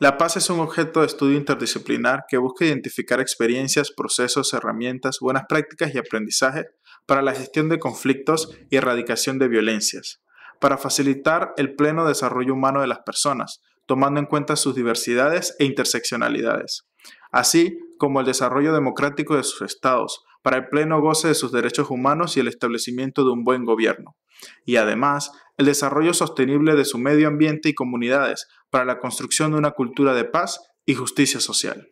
La paz es un objeto de estudio interdisciplinar que busca identificar experiencias, procesos, herramientas, buenas prácticas y aprendizaje para la gestión de conflictos y erradicación de violencias, para facilitar el pleno desarrollo humano de las personas, tomando en cuenta sus diversidades e interseccionalidades, así como el desarrollo democrático de sus estados, para el pleno goce de sus derechos humanos y el establecimiento de un buen gobierno, y además el desarrollo sostenible de su medio ambiente y comunidades para la construcción de una cultura de paz y justicia social.